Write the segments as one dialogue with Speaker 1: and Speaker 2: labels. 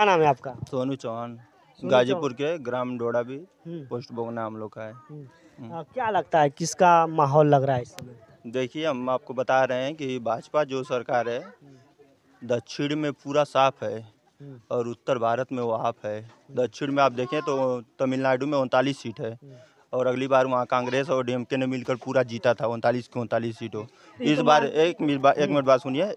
Speaker 1: क्या नाम है आपका
Speaker 2: सोनू चौहान गाजीपुर के ग्राम डोड़ा भी हम्म। पोस्ट बोगना हम लोग का है आ, हम्म। हम्म। हाँ,
Speaker 1: क्या लगता है किसका माहौल लग रहा है इस समय
Speaker 2: देखिए हम आपको बता रहे हैं कि भाजपा जो सरकार है दक्षिण में पूरा साफ है और उत्तर भारत में वो आप है दक्षिण में आप देखें तो तमिलनाडु में उनतालीस सीट है और अगली बार वहाँ कांग्रेस और डीएमके ने मिलकर पूरा जीता था उनतालीस की उनतालीस सीटों तो इस तो बार एक मिनट एक मिनट बात सुनिए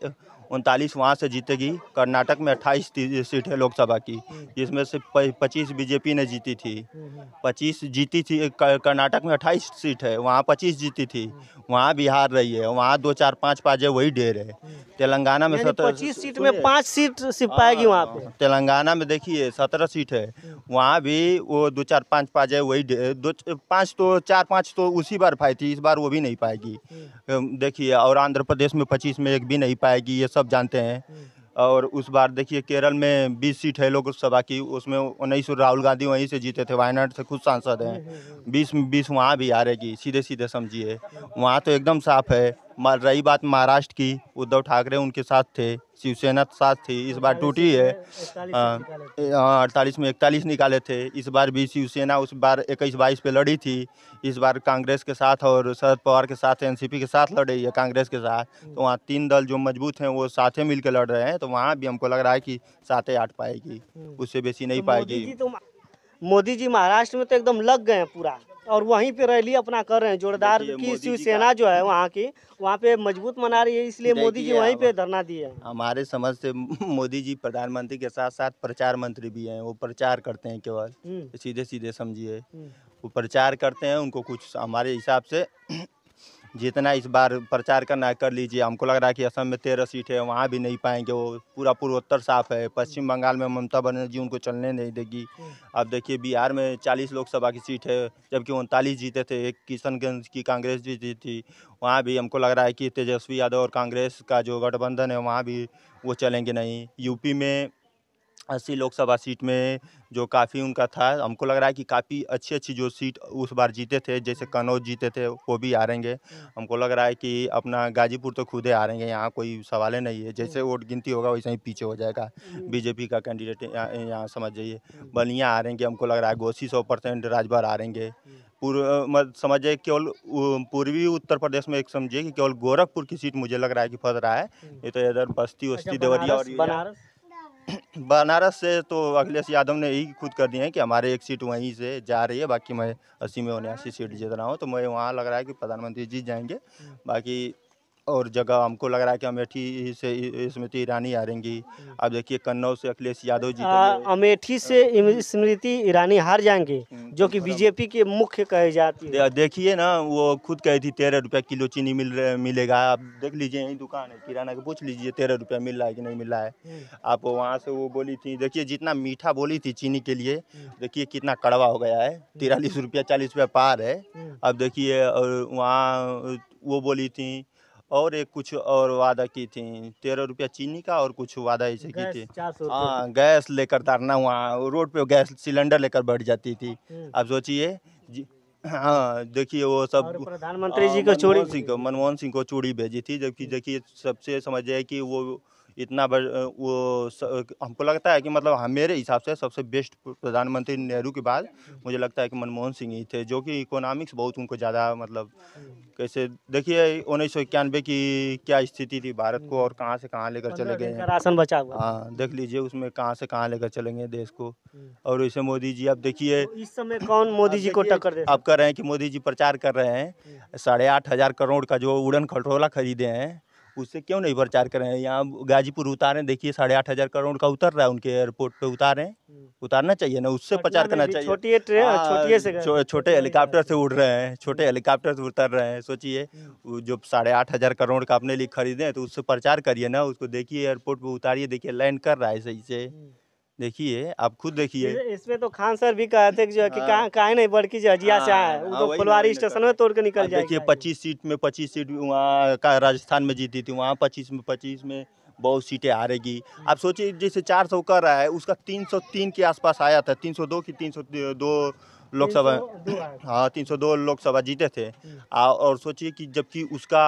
Speaker 2: उनतालीस वहाँ से जीतेगी कर्नाटक में अट्ठाईस सीट है लोकसभा की हम्म। जिसमें से पच्चीस बीजेपी ने जीती थी हम्म, हम्म। पच्चीस जीती थी कर्नाटक में अट्ठाईस सीट है वहाँ पच्चीस जीती थी वहाँ बिहार रही है वहाँ दो चार पाँच पाँच है वही ढेर है तेलंगाना में सत्रह पच्चीस सीट में पाँच
Speaker 1: सीट सिर्फ पाएगी वहाँ
Speaker 2: पे हाँ, तेलंगाना में देखिए सत्रह सीट है वहाँ भी वो दो चार पाँच पाँच है वही दो पाँच तो चार पाँच तो उसी बार पाई थी इस बार वो भी नहीं पाएगी देखिए और आंध्र प्रदेश में पच्चीस में एक भी नहीं पाएगी ये सब सब जानते हैं और उस बार देखिए केरल में 20 सीट है लोकसभा की उसमें उन्नीस राहुल गांधी वहीं से जीते थे वायनाड से खुद सांसद हैं 20 में 20 वहाँ भी आ रहेगी सीधे सीधे समझिए वहाँ तो एकदम साफ है रही बात महाराष्ट्र की उद्धव ठाकरे उनके साथ थे शिवसेना साथ थी इस बार टूटी है हाँ, हाँ, अड़तालीस में इकतालीस निकाले थे इस बार भी शिवसेना उस बार इक्कीस बाईस पे लड़ी थी इस बार कांग्रेस के साथ और शरद पवार के साथ एनसीपी के साथ लड़ रही है कांग्रेस के साथ तो वहाँ तीन दल जो मजबूत हैं वो साथे के लड़ रहे हैं तो वहाँ भी हमको लग रहा है कि साथे आठ पाएगी हम्म। उससे बेसी तो नहीं पाएगी
Speaker 1: तो मोदी जी महाराष्ट्र में तो एकदम लग गए हैं पूरा और वहीं पे रैली अपना कर रहे हैं जोरदार की शिवसेना जो है वहाँ की वहाँ पे मजबूत मना रही है इसलिए मोदी जी वहीं पे धरना दिए हैं
Speaker 2: हमारे समझ से मोदी जी प्रधानमंत्री के साथ साथ प्रचार मंत्री भी हैं वो प्रचार करते हैं केवल हम्म। सीधे सीधे समझिए हम्म। वो प्रचार करते हैं उनको कुछ हमारे हिसाब से जितना इस बार प्रचार करना है कर लीजिए हमको लग रहा है कि असम में तेरह सीट है वहाँ भी नहीं पाएंगे वो पूरा पूर्वोत्तर साफ है पश्चिम बंगाल में ममता बनर्जी उनको चलने नहीं देगी अब देखिए बिहार में चालीस लोकसभा की सीट है जबकि उनतालीस जीते थे एक किशनगंज की कांग्रेस जीती थी वहाँ भी हमको लग रहा है कि तेजस्वी यादव और कांग्रेस का जो गठबंधन है वहाँ भी वो चलेंगे नहीं यूपी में अस्सी लोकसभा सीट में जो काफ़ी उनका था हमको लग रहा है कि काफ़ी अच्छी अच्छी जो सीट उस बार जीते थे जैसे कन्नौज जीते थे वो भी रहेंगे हम्म। हमको लग रहा है कि अपना गाजीपुर तो खुद ही आ रहेंगे यहाँ कोई सवाल ही नहीं है जैसे हम्म। वोट गिनती होगा वैसे ही पीछे हो जाएगा हम्म। बीजेपी का कैंडिडेट यहाँ समझ जाइए बलिया रेंगे हमको लग रहा है घोसी सौ परसेंट राजभर हारेंगे पूर्व समझ जाइए केवल पूर्वी उत्तर प्रदेश में एक समझिए कि केवल गोरखपुर की सीट मुझे लग रहा है कि फंस रहा है ये तो इधर बस्ती अच्छा, वस्ती देवरिया और बनारस बनारस से तो अखिलेश यादव ने यही खुद कर दिए हैं कि हमारे एक सीट वहीं से जा रही है बाकी मैं अस्सी में उन्यासी सीट जीत रहा हूँ तो मैं वहाँ लग रहा है कि प्रधानमंत्री जीत जाएंगे हम्म। बाकी और जगह हमको लग रहा है कि अमेठी से स्मृति ईरानी आ रहेंगी अब देखिए कन्नौज से अखिलेश यादव जी तो-
Speaker 1: अमेठी से स्मृति ईरानी हार जाएंगे हम्म, जो कि बीजेपी के मुख्य कहे जाती
Speaker 2: है देखिए ना वो खुद कही थी तेरह रुपये किलो चीनी मिल मिलेगा आप हम्म। देख लीजिए यही दुकान है किराना के पूछ लीजिए तेरह रुपये मिल रहा है कि नहीं मिल रहा है हम्म। आप वहाँ से वो बोली थी देखिए जितना मीठा बोली थी चीनी के लिए देखिए कितना कड़वा हो गया है तिरालीस रुपया चालीस रुपया पार है अब देखिए और वहाँ वो बोली थी और एक कुछ और वादा की थी तेरह रुपया चीनी का और कुछ वादा ऐसे की थी हाँ गैस लेकर तारना हुआ रोड पे गैस सिलेंडर लेकर बैठ जाती थी हम्म। आप सोचिए हाँ देखिए वो सब हाँ,
Speaker 1: प्रधानमंत्री जी को चूड़ी सिंह
Speaker 2: को मनमोहन सिंह को चूड़ी भेजी थी जबकि हम्म। देखिए सबसे समझ जाए कि वो इतना बड़, वो स, हमको लगता है कि मतलब मेरे हिसाब से सबसे बेस्ट प्रधानमंत्री नेहरू के बाद मुझे लगता है कि मनमोहन सिंह ही थे जो कि इकोनॉमिक्स बहुत उनको ज़्यादा मतलब कैसे देखिए उन्नीस सौ इक्यानवे की क्या स्थिति थी भारत को और कहाँ से कहाँ लेकर चले गए राशन बचा हुआ हाँ देख लीजिए उसमें कहाँ से कहाँ लेकर चलेंगे देश को हम्म। और इसे मोदी जी आप देखिए तो इस समय कौन मोदी जी को टक्कर आप कह रहे हैं कि मोदी जी प्रचार कर रहे हैं हम्म। साढ़े आठ हजार करोड़ का जो उड़न खटोला खरीदे हैं उससे क्यों नहीं प्रचार कर रहे हैं यहाँ गाजीपुर उतारे देखिए साढ़े आठ हज़ार करोड़ का उतर रहा है उनके एयरपोर्ट पे उतारे हम्म। उतारना चाहिए ना उससे प्रचार करना चाहिए छोटी ट्रेन हाँ, छोटे छोटे हेलीकॉप्टर से उड़ रहे हैं छोटे हेलीकॉप्टर से उतर रहे हैं सोचिए हम्म। जो साढ़े आठ हज़ार करोड़ का अपने लिए खरीदे तो उससे प्रचार करिए ना उसको देखिए एयरपोर्ट पे उतारिए देखिए लैंड कर रहा है सही से हम्म। देखिए आप खुद देखिए
Speaker 1: इसमें तो खान सर भी कहे थे कि जो है कि हाँ। नहीं बड़की अजिया से आए हाँ, हाँ, तो फुलवारी स्टेशन में तोड़ के निकल जाए देखिए
Speaker 2: पच्चीस सीट में पच्चीस सीट वहाँ का राजस्थान में जीती थी वहाँ पच्चीस में पच्चीस में बहुत सीटें आ रहेगी आप सोचिए जैसे चार सौ कर रहा है उसका तीन सौ तीन के आसपास आया था तीन सौ दो की तीन सौ दो लोकसभा हाँ तीन सौ दो लोकसभा जीते थे हम्म। और सोचिए कि जबकि उसका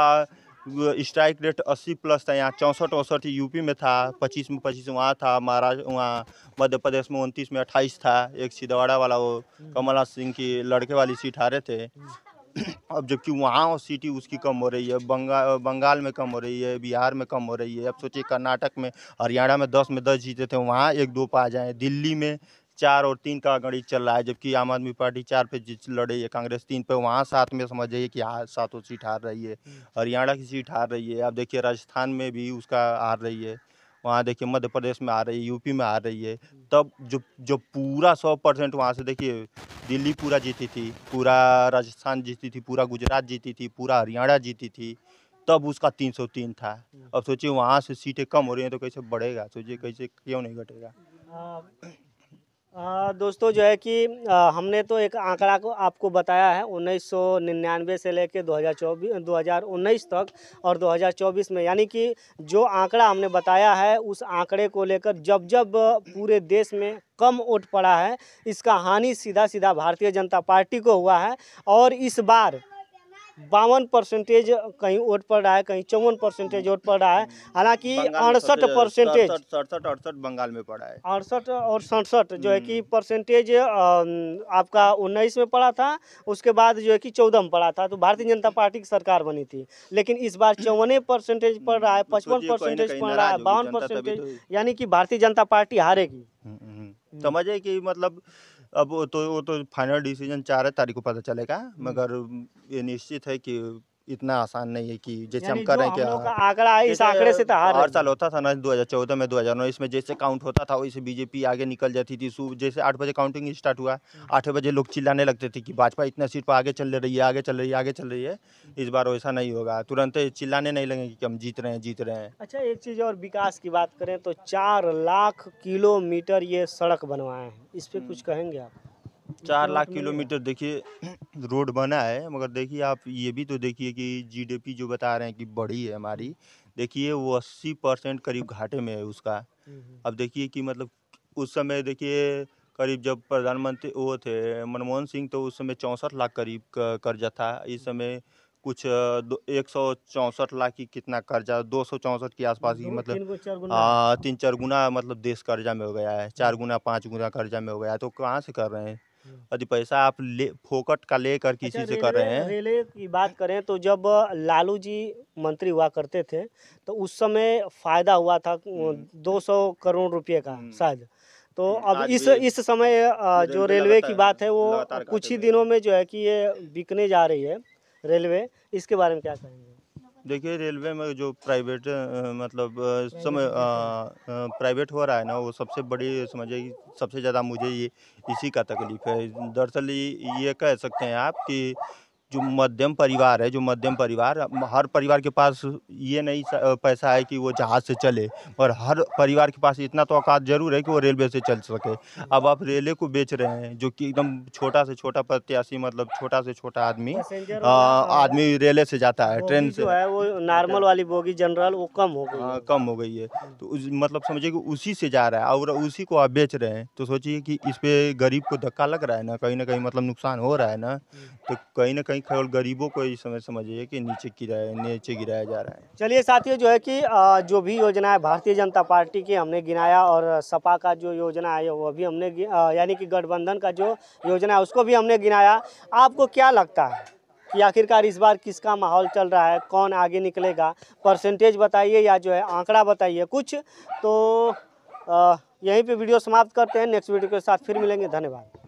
Speaker 2: स्ट्राइक रेट 80 प्लस था यहाँ चौंसठ औसठ यूपी में था 25 में 25 वहाँ था महाराष्ट्र वहाँ मध्य प्रदेश में उनतीस में 28 था एक सीधवाड़ा वाला वो हम्म। कमलनाथ सिंह की लड़के वाली सीट हारे थे हम्म। अब जबकि वहाँ सीटी उसकी कम हो रही है बंगा बंगाल में कम हो रही है बिहार में कम हो रही है अब सोचिए कर्नाटक में हरियाणा में दस में दस जीते थे वहाँ एक दो पा जाए दिल्ली में चार और तीन का गणित चल रहा है जबकि आम आदमी पार्टी चार पे लड़ रही है कांग्रेस तीन पे वहाँ साथ में समझ जाइए कि हाँ सातों सीट हार रही है हम्म। हरियाणा की सीट हार रही है आप देखिए राजस्थान में भी उसका हार रही है वहाँ देखिए मध्य प्रदेश में आ रही है यूपी में आ रही है हम्म। तब जो जो पूरा सौ परसेंट वहाँ से देखिए दिल्ली पूरा जीती थी पूरा राजस्थान जीती थी पूरा गुजरात जीती थी पूरा हरियाणा जीती थी तब उसका तीन सौ तीन था हम्म। अब सोचिए वहाँ से सीटें कम हो रही हैं तो कैसे बढ़ेगा सोचिए कैसे क्यों नहीं घटेगा
Speaker 1: हाँ। आ, दोस्तों जो है कि आ, हमने तो एक आंकड़ा को आपको बताया है 1999 से लेकर 2024 2019 तक और 2024 में यानी कि जो आंकड़ा हमने बताया है उस आंकड़े को लेकर जब जब पूरे देश में कम वोट पड़ा है इसका हानि सीधा सीधा भारतीय जनता पार्टी को हुआ है और इस बार बावन परसेंटेज कहीं वोट पड़ रहा है कहीं चौवन परसेंटेज वोट पड़ रहा है हालांकि अड़सठ परसेंटेज
Speaker 2: सड़सठ अड़सठ बंगाल में पड़ा है
Speaker 1: अड़सठ और सड़सठ जो है कि परसेंटेज हम्म। आपका उन्नीस में पड़ा था उसके बाद जो है कि चौदह में पड़ा था तो भारतीय जनता हम्म। पार्टी की सरकार बनी थी लेकिन इस बार चौवने परसेंटेज पड़ रहा है हम्म। पचपन परसेंटेज पड़ रहा है बावन परसेंटेज तो। यानी कि भारतीय जनता पार्टी हारेगी
Speaker 2: समझे कि मतलब अब वो तो वो तो फाइनल डिसीजन चार तारीख को पता चलेगा मगर ये निश्चित है कि इतना आसान नहीं है कि जैसे हम कर रहे हैं क्या
Speaker 1: आंकड़ा है इस आंकड़े से तो हर साल
Speaker 2: होता था ना 2014 में उन्नीस में जैसे काउंट होता था वैसे बीजेपी आगे निकल जाती थी सुबह जैसे आठ बजे काउंटिंग स्टार्ट हुआ हम्म। आठ बजे लोग चिल्लाने लगते थे कि भाजपा इतना सीट पर आगे चल रही है आगे चल रही है आगे चल रही है हम्म। इस बार वैसा नहीं होगा तुरंत चिल्लाने नहीं लगेंगे कि हम जीत रहे हैं जीत रहे हैं
Speaker 1: अच्छा एक चीज़ और विकास की बात करें तो चार लाख किलोमीटर ये सड़क बनवाए हैं इस पर हम्म। कुछ कहेंगे आप चार लाख किलोमीटर
Speaker 2: देखिए रोड बना है मगर देखिए आप ये भी तो देखिए कि जीडीपी जो बता रहे हैं कि बड़ी है हमारी देखिए वो अस्सी परसेंट करीब घाटे में है उसका हम्म, हम्म। अब देखिए कि मतलब उस समय देखिए करीब जब प्रधानमंत्री वो थे मनमोहन सिंह तो उस समय चौंसठ लाख करीब कर्जा था इस हम्म। समय कुछ दो एक सौ चौंसठ लाख की कितना कर्जा दो सौ चौंसठ के आसपास की मतलब हाँ तीन चार गुना मतलब देश कर्जा में हो गया है चार गुना पाँच गुना कर्जा में हो गया है तो कहाँ से कर रहे हैं यदि हम्म। पैसा आप ले फोकट का लेकर किसी अच्छा, से कर रहे हैं
Speaker 1: रेलवे की बात करें तो जब लालू जी मंत्री हुआ करते थे तो उस समय फायदा हुआ था 200 हम्म। करोड़ रुपए का हम्म। शायद तो अब इस इस समय जो रेलवे की बात है वो कुछ ही दिनों में जो है कि ये बिकने जा रही है रेलवे इसके बारे में क्या कहेंगे
Speaker 2: देखिए रेलवे में जो प्राइवेट मतलब समय प्राइवेट हो रहा है ना वो सबसे बड़ी समझिए सबसे ज़्यादा मुझे ये इसी का तकलीफ है दरअसल ये कह सकते हैं आप कि जो मध्यम परिवार है जो मध्यम परिवार हर परिवार के पास ये नहीं पैसा है कि वो जहाज़ से चले पर हर परिवार के पास इतना तो औकात ज़रूर है कि वो रेलवे से चल सके अब आप रेलवे को बेच रहे हैं जो कि एकदम छोटा से छोटा प्रत्याशी मतलब छोटा से छोटा आदमी आदमी रेलवे से जाता है ट्रेन से है
Speaker 1: वो नॉर्मल अच्छा। वाली बोगी
Speaker 2: जनरल वो कम हो गई हाँ, कम हो गई है तो मतलब समझिए कि उसी से जा रहा है और उसी को आप बेच रहे हैं तो सोचिए कि इस पर गरीब को धक्का लग रहा है ना कहीं ना कहीं मतलब नुकसान हो रहा है ना हम्म। तो कहीं ना कहीं तकलीफ है और गरीबों को इस समझ समझिए कि नीचे गिराया नीचे गिराया जा रहा है
Speaker 1: चलिए साथियों जो है कि जो भी योजना है भारतीय जनता पार्टी की हमने गिनाया और सपा का जो योजना है वो भी हमने यानी कि गठबंधन का जो योजना है उसको भी हमने गिनाया आपको क्या लगता है कि आखिरकार इस बार किसका माहौल चल रहा है कौन आगे निकलेगा परसेंटेज बताइए या जो है आंकड़ा बताइए कुछ तो यहीं पे वीडियो समाप्त करते हैं नेक्स्ट वीडियो के साथ फिर मिलेंगे धन्यवाद